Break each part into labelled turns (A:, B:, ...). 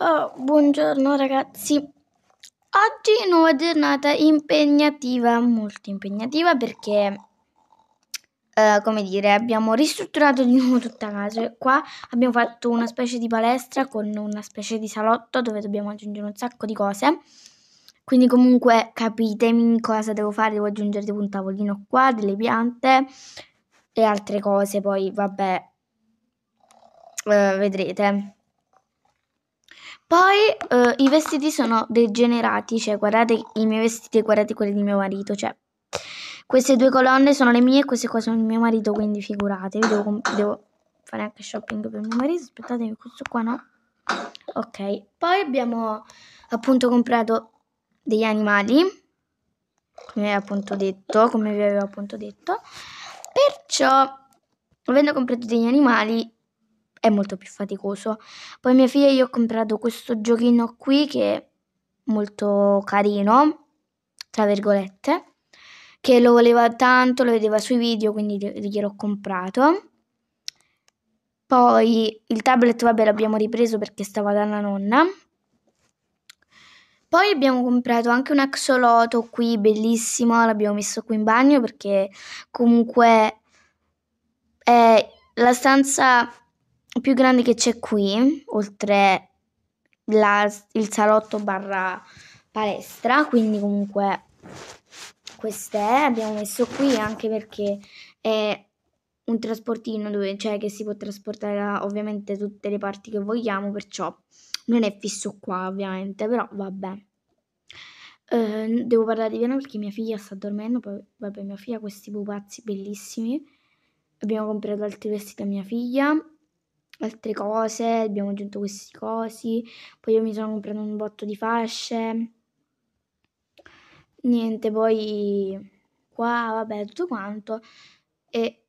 A: Oh, buongiorno ragazzi, oggi nuova giornata impegnativa, molto impegnativa perché, eh, come dire, abbiamo ristrutturato di nuovo tutta casa. Qua abbiamo fatto una specie di palestra con una specie di salotto dove dobbiamo aggiungere un sacco di cose. Quindi comunque capitemi cosa devo fare, devo aggiungere tipo un tavolino qua, delle piante e altre cose, poi vabbè, eh, vedrete. Poi eh, i vestiti sono degenerati, cioè guardate i miei vestiti e guardate quelli di mio marito, cioè queste due colonne sono le mie e queste qua sono di mio marito, quindi figuratevi, devo, devo fare anche shopping per mio marito, aspettate, questo qua no. Ok, poi abbiamo appunto comprato degli animali, come appunto detto, come vi avevo appunto detto. Perciò, avendo comprato degli animali, è molto più faticoso. Poi mia figlia io ho comprato questo giochino qui che è molto carino, tra virgolette, che lo voleva tanto, lo vedeva sui video, quindi gliel'ho comprato. Poi il tablet, vabbè, l'abbiamo ripreso perché stava dalla nonna. Poi abbiamo comprato anche un axoloto qui, bellissimo, l'abbiamo messo qui in bagno perché comunque è la stanza più grande che c'è qui, oltre la, il salotto barra palestra, quindi comunque queste eh, abbiamo messo qui anche perché è un trasportino dove, cioè, che si può trasportare ovviamente tutte le parti che vogliamo, perciò non è fisso qua ovviamente, però vabbè. Eh, devo parlare di piano perché mia figlia sta dormendo, poi vabbè mia figlia ha questi pupazzi bellissimi, abbiamo comprato altri vestiti a mia figlia, altre cose, abbiamo aggiunto questi cosi, poi io mi sono comprato un botto di fasce, niente, poi qua, vabbè, tutto quanto, e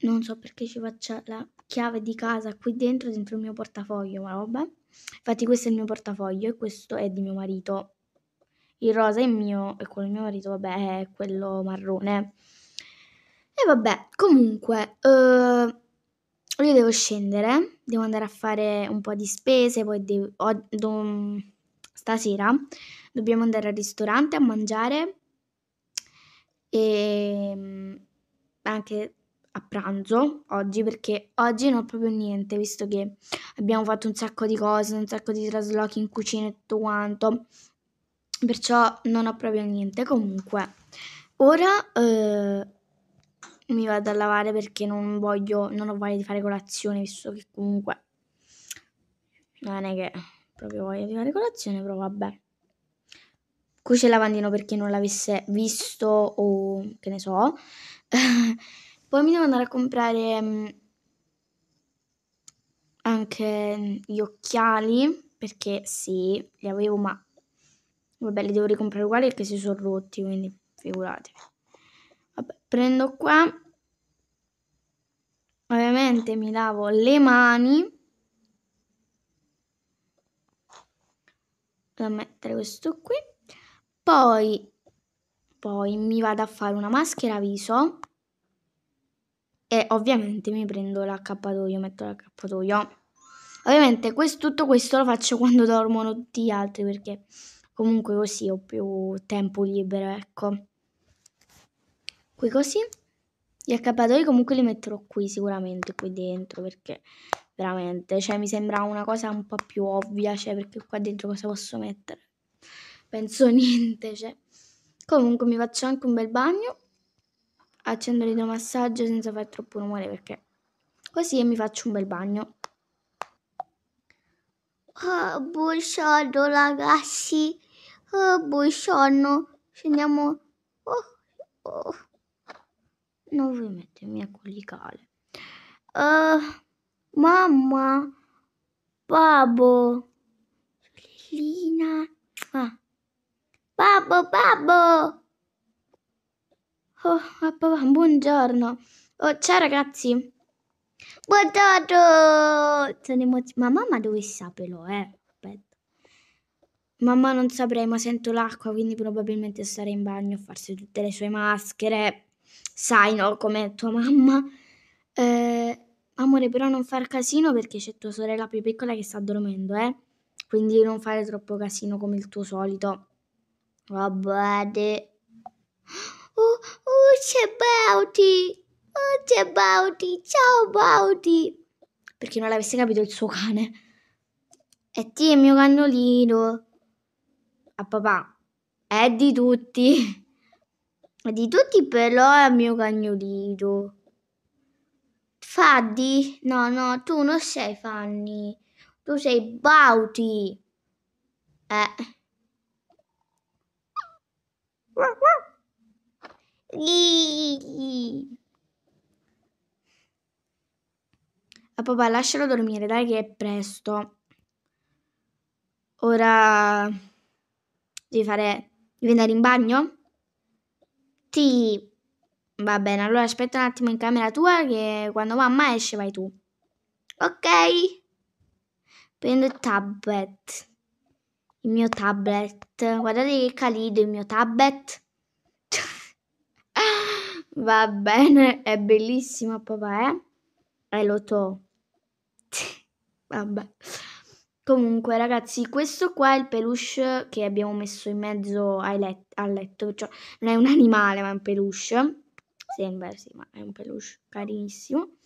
A: non so perché ci faccia la chiave di casa qui dentro, dentro il mio portafoglio, ma vabbè, infatti questo è il mio portafoglio e questo è di mio marito, il rosa è mio e quello di mio marito, vabbè, è quello marrone. E vabbè, comunque... Uh, io devo scendere, devo andare a fare un po' di spese, poi devo, do, stasera dobbiamo andare al ristorante a mangiare e mm, anche a pranzo oggi perché oggi non ho proprio niente visto che abbiamo fatto un sacco di cose, un sacco di traslochi in cucina e tutto quanto. Perciò non ho proprio niente. Comunque, ora eh, mi vado a lavare perché non voglio, non ho voglia di fare colazione, visto che comunque non è che proprio voglia di fare colazione, però vabbè. Qui c'è il lavandino perché non l'avesse visto o che ne so. Poi mi devo andare a comprare mm, anche gli occhiali perché sì, li avevo ma vabbè li devo ricomprare uguali perché si sono rotti, quindi figuratevi prendo qua, ovviamente mi lavo le mani, da mettere questo qui, poi, poi mi vado a fare una maschera viso e ovviamente mi prendo l'accappatoio, metto l'accappatoio. Ovviamente questo, tutto questo lo faccio quando dormono tutti gli altri perché comunque così ho più tempo libero, ecco qui così. Gli accappatoi comunque li metterò qui sicuramente, qui dentro, perché veramente, cioè mi sembra una cosa un po' più ovvia, cioè perché qua dentro cosa posso mettere? Penso niente, cioè. Comunque mi faccio anche un bel bagno, accendo l'idromassaggio senza fare troppo rumore perché così mi faccio un bel bagno. Oh, buongiorno ragazzi, oh, buongiorno, scendiamo... Oh, oh non rimettermi a collicare. Uh, mamma, babbo, Lina, ah. babbo, babbo. Oh, papà, buongiorno. Oh, ciao ragazzi. Buongiorno. Sono emozionata. Ma mamma dove sapelo, eh? Aspetta. Mamma non saprei, ma sento l'acqua, quindi probabilmente stare in bagno a farsi tutte le sue maschere sai, no, come tua mamma. Eh, amore, però non far casino perché c'è tua sorella più piccola che sta dormendo, eh? Quindi non fare troppo casino come il tuo solito. Vabbè, de... Oh, oh c'è Bauti! Oh, c'è Bauti! Ciao, Bauti! Perché non l'avesse capito il suo cane. E ti è il mio cannolino. A papà, è di tutti. Di tutti però è il mio cagnolino. Faddi? No, no, tu non sei Fanny. Tu sei Bauti. Eh. Ah, papà, lascialo dormire, dai che è presto. Ora devi fare... devi andare in bagno? Ti... Va bene, allora aspetta un attimo in camera tua che quando mamma esce vai tu. Ok? Prendo il tablet. Il mio tablet. Guardate che calido il mio tablet. Va bene, è bellissimo papà, eh? E eh, lo to. Vabbè. Comunque, ragazzi, questo qua è il peluche che abbiamo messo in mezzo let- al letto. Cioè, non è un animale, ma è un peluche. Sembra, sì, ma è un peluche carinissimo.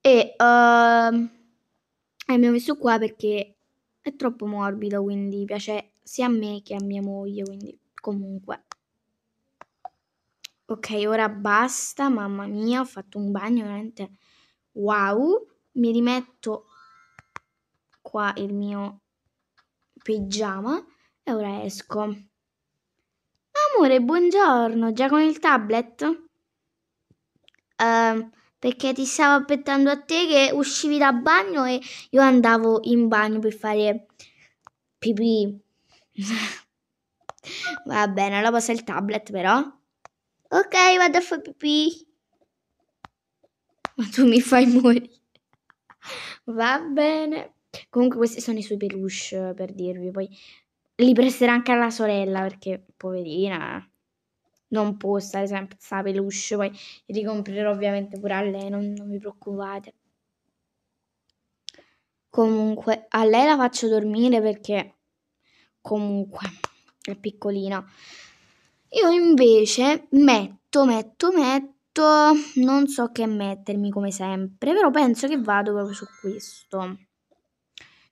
A: E uh, abbiamo messo qua perché è troppo morbido, quindi piace sia a me che a mia moglie, quindi comunque. Ok, ora basta, mamma mia, ho fatto un bagno veramente wow. Mi rimetto qua il mio pigiama e ora esco. Amore, buongiorno, già con il tablet? Uh, perché ti stavo aspettando a te che uscivi da bagno e io andavo in bagno per fare pipì. Va bene, allora passa il tablet però. Ok, vado a fare pipì. Ma tu mi fai morire. Va bene. Comunque questi sono i suoi peluche per dirvi, poi li presterà anche alla sorella perché poverina non può stare senza sta peluche, poi li comprerò ovviamente pure a lei, non, non vi preoccupate. Comunque a lei la faccio dormire perché comunque è piccolina. Io invece metto, metto, metto, non so che mettermi come sempre, però penso che vado proprio su questo.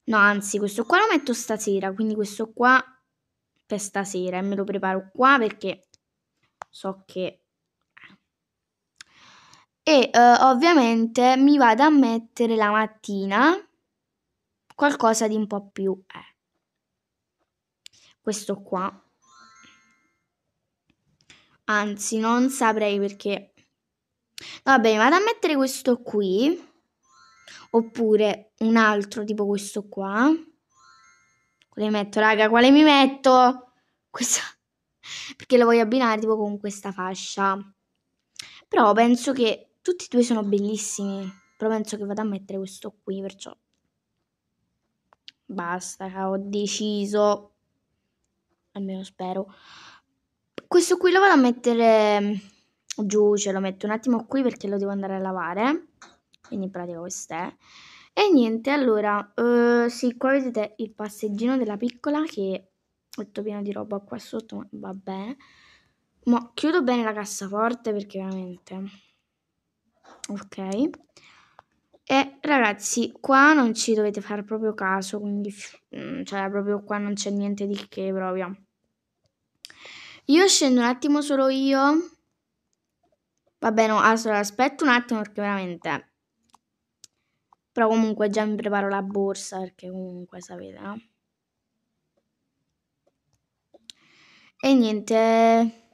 A: No, anzi, questo qua lo metto stasera, quindi questo qua per stasera e eh, me lo preparo qua perché so che... E eh, ovviamente mi vado a mettere la mattina qualcosa di un po' più... Eh. Questo qua. Anzi, non saprei perché... Vabbè, vado a mettere questo qui oppure un altro tipo questo qua. Quale metto, raga? Quale mi metto? questo Perché lo voglio abbinare tipo con questa fascia. Però penso che tutti e due sono bellissimi. Però penso che vado a mettere questo qui, perciò... Basta, ho deciso. Almeno spero. Questo qui lo vado a mettere mm, giù, ce lo metto un attimo qui perché lo devo andare a lavare quindi in pratica questo è. E niente, allora, uh, sì, qua vedete il passeggino della piccola che ho tutto pieno di roba qua sotto, ma bene. Ma chiudo bene la cassaforte perché veramente... Ok. E ragazzi, qua non ci dovete fare proprio caso, quindi mm, cioè proprio qua non c'è niente di che proprio. Io scendo un attimo solo io. Va bene, no, allora aspetto un attimo perché veramente però comunque già mi preparo la borsa perché comunque sapete, no? E niente,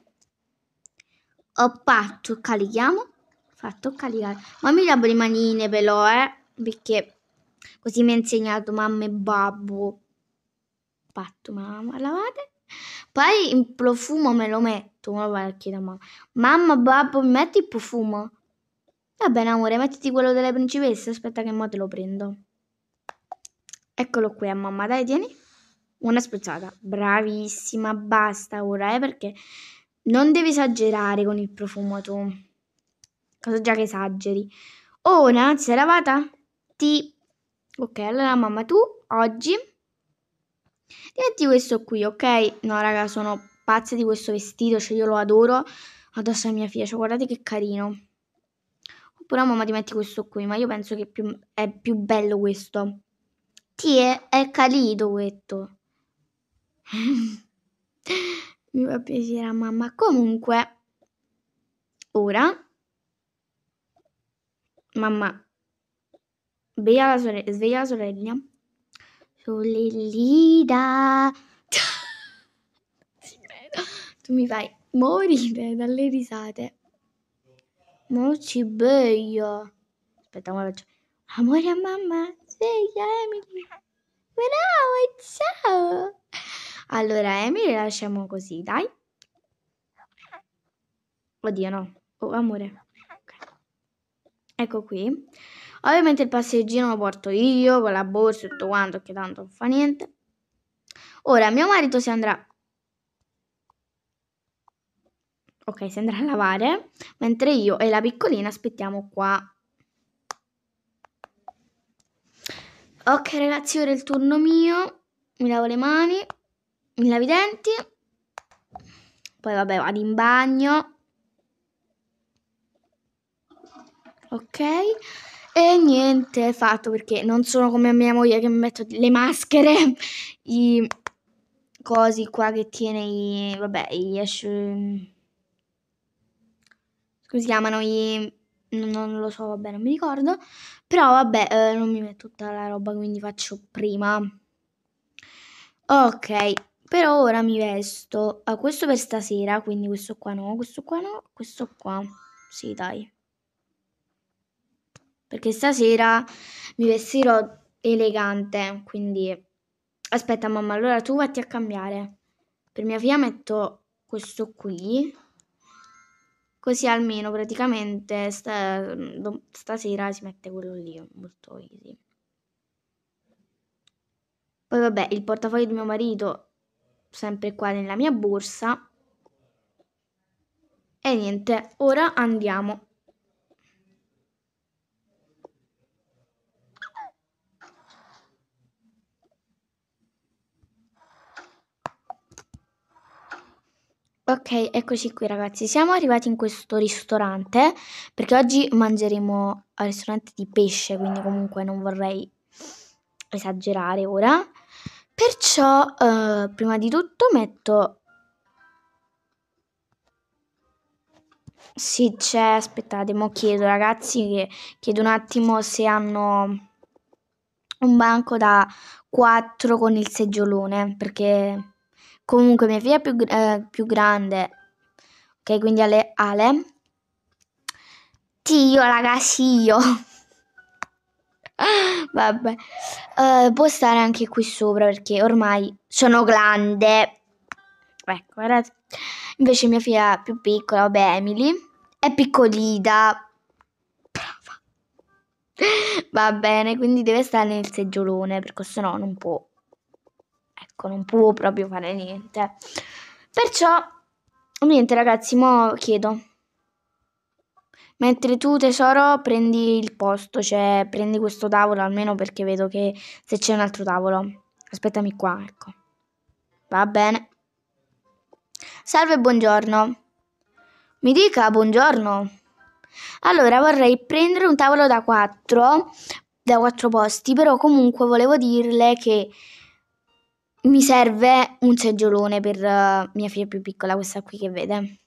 A: ho fatto, carichiamo, fatto caricare. Ma mi lavo le manine però, eh, perché così mi ha insegnato mamma e babbo. Fatto, mamma, lavate. Poi il profumo me lo metto, ma perché da mamma. Mamma, babbo, mi metti il profumo? Va bene amore, mettiti quello delle principesse, aspetta che mo te lo prendo. Eccolo qui a eh, mamma, dai tieni. Una spruzzata, bravissima, basta ora, eh, perché non devi esagerare con il profumo tu. Cosa già che esageri. Ora, oh, sei lavata? Ti... Ok, allora mamma, tu oggi metti questo qui, ok? No raga, sono pazza di questo vestito, cioè io lo adoro. Adesso è mia figlia, cioè guardate che carino. Oppure mamma ti metti questo qui, ma io penso che più, è più bello questo. Sì, è, è calito questo. Mi fa piacere a mamma. Comunque, ora, mamma, sveglia la, sore- sveglia la sorella. Sorellina. tu mi fai morire dalle risate. Non ci sveglia. Aspetta, ora faccio. Amore a mamma, sveglia Emily. Bravo, ciao. Allora, Emily lasciamo così, dai. Oddio, no. Oh, amore. Ecco qui. Ovviamente il passeggino lo porto io con la borsa e tutto quanto, che tanto non fa niente. Ora, mio marito si andrà Ok, si andrà a lavare, mentre io e la piccolina aspettiamo qua. Ok ragazzi, ora è il turno mio. Mi lavo le mani, mi lavo i denti. Poi vabbè, vado in bagno. Ok. E niente, fatto perché non sono come mia moglie che mi metto le maschere, i cosi qua che tiene i, vabbè, i asciugamani come si chiamano i... Non lo so, vabbè, non mi ricordo. Però vabbè, eh, non mi metto tutta la roba, quindi faccio prima. Ok, però ora mi vesto. Ah, questo per stasera, quindi questo qua no, questo qua no, questo qua. Sì, dai. Perché stasera mi vestirò elegante, quindi... Aspetta mamma, allora tu vatti a cambiare. Per mia figlia metto questo qui. Così almeno praticamente sta, stasera si mette quello lì, molto easy. Poi vabbè, il portafoglio di mio marito, sempre qua nella mia borsa. E niente, ora andiamo Ok, eccoci qui ragazzi, siamo arrivati in questo ristorante perché oggi mangeremo al ristorante di pesce, quindi comunque non vorrei esagerare ora. Perciò eh, prima di tutto metto... Sì, c'è, aspettate, mo chiedo ragazzi, chiedo un attimo se hanno un banco da 4 con il seggiolone perché Comunque mia figlia più, eh, più grande, ok, quindi Ale, Ale. Tio, ragazzi, io. Vabbè, uh, può stare anche qui sopra perché ormai sono grande. Ecco, guardate. Invece mia figlia più piccola, vabbè, Emily, è piccolina. Brava. Va bene, quindi deve stare nel seggiolone perché sennò non può ecco, non può proprio fare niente. Perciò, niente ragazzi, mo chiedo. Mentre tu tesoro prendi il posto, cioè prendi questo tavolo almeno perché vedo che se c'è un altro tavolo. Aspettami qua, ecco. Va bene. Salve, buongiorno. Mi dica buongiorno. Allora, vorrei prendere un tavolo da quattro, da quattro posti, però comunque volevo dirle che mi serve un seggiolone per uh, mia figlia più piccola, questa qui che vede.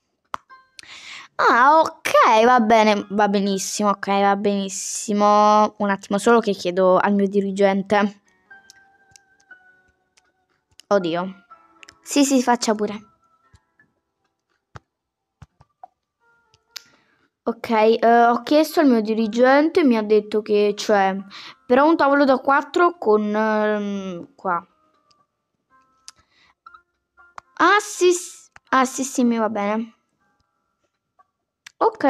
A: Ah, ok, va bene, va benissimo, ok, va benissimo. Un attimo solo che chiedo al mio dirigente. Oddio. Sì, sì, faccia pure. Ok, eh, ho chiesto al mio dirigente e mi ha detto che c'è però un tavolo da 4 con eh, qua. Ah sì, ah sì, sì, mi va bene. Ok.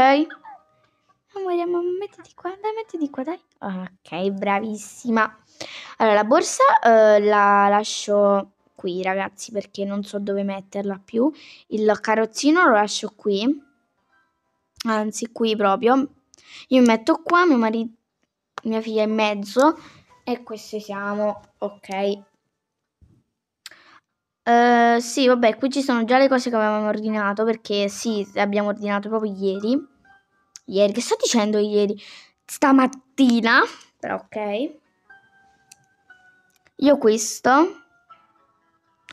A: Amore, ma mettiti qua, dai, mettiti qua, dai. Ah, ok, bravissima. Allora, la borsa eh, la lascio qui, ragazzi, perché non so dove metterla più. Il carrozzino lo lascio qui. Anzi, qui proprio. Io mi metto qua, mio marito, mia figlia in mezzo. E queste siamo, ok. Eh, sì, vabbè, qui ci sono già le cose che avevamo ordinato perché sì, abbiamo ordinato proprio ieri. Ieri, che sto dicendo ieri? Stamattina, però ok. Io questo,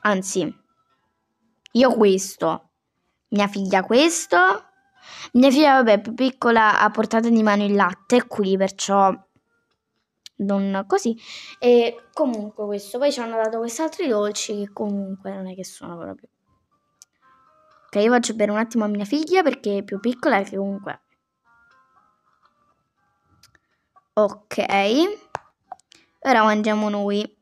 A: anzi, io questo, mia figlia questo. Mia figlia, vabbè, più piccola ha portato di mano il latte qui, perciò non così. E comunque questo. Poi ci hanno dato questi altri dolci che comunque non è che sono proprio... Ok, io faccio bere un attimo a mia figlia perché è più piccola e che comunque... Ok. Ora mangiamo noi.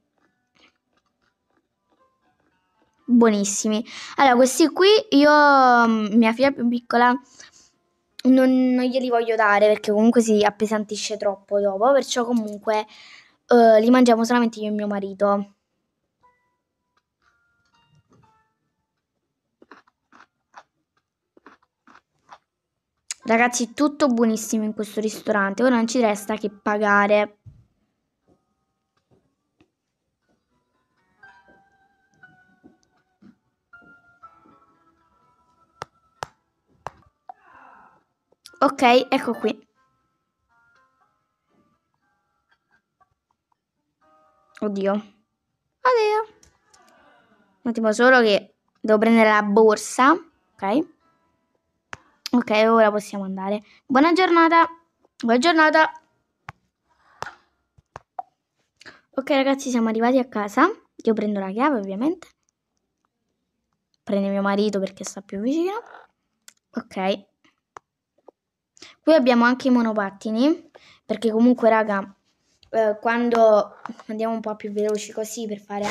A: Buonissimi. Allora, questi qui io, mia figlia più piccola, non, non, glieli voglio dare perché comunque si appesantisce troppo dopo, perciò comunque eh, li mangiamo solamente io e mio marito. Ragazzi, tutto buonissimo in questo ristorante, ora non ci resta che pagare. Ok, ecco qui. Oddio. Adeo. Un attimo solo che devo prendere la borsa. Ok. Ok, ora possiamo andare. Buona giornata. Buona giornata. Ok ragazzi, siamo arrivati a casa. Io prendo la chiave ovviamente. Prendo mio marito perché sta più vicino. Ok. Qui abbiamo anche i monopattini, perché comunque, raga, eh, quando andiamo un po' più veloci così per fare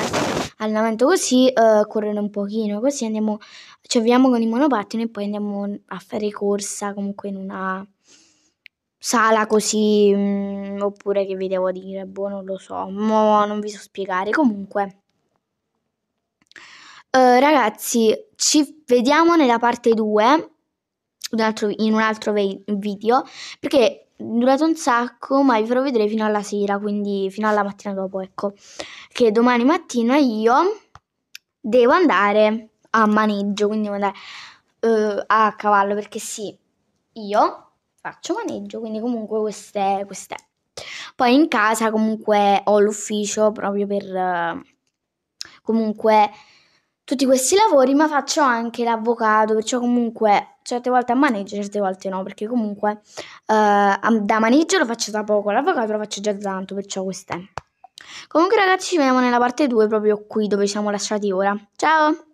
A: allenamento così, eh, correre un pochino, così andiamo, ci avviamo con i monopattini e poi andiamo a fare corsa comunque in una sala così, mh, mm, oppure che vi devo dire, boh, non lo so, mo non vi so spiegare, comunque. Uh, ragazzi, ci vediamo nella parte 2 un altro, in un altro ve- video perché è durato un sacco, ma vi farò vedere fino alla sera, quindi fino alla mattina dopo, ecco. Che domani mattina io devo andare a maneggio, quindi devo andare uh, a cavallo, perché sì, io faccio maneggio, quindi comunque queste, queste. Poi in casa comunque ho l'ufficio proprio per uh, comunque tutti questi lavori, ma faccio anche l'avvocato, perciò comunque certe volte a manager, certe volte no, perché comunque eh, da manager lo faccio da poco, l'avvocato lo faccio già da tanto, perciò quest'è. Comunque ragazzi ci vediamo nella parte 2 proprio qui dove siamo lasciati ora. Ciao!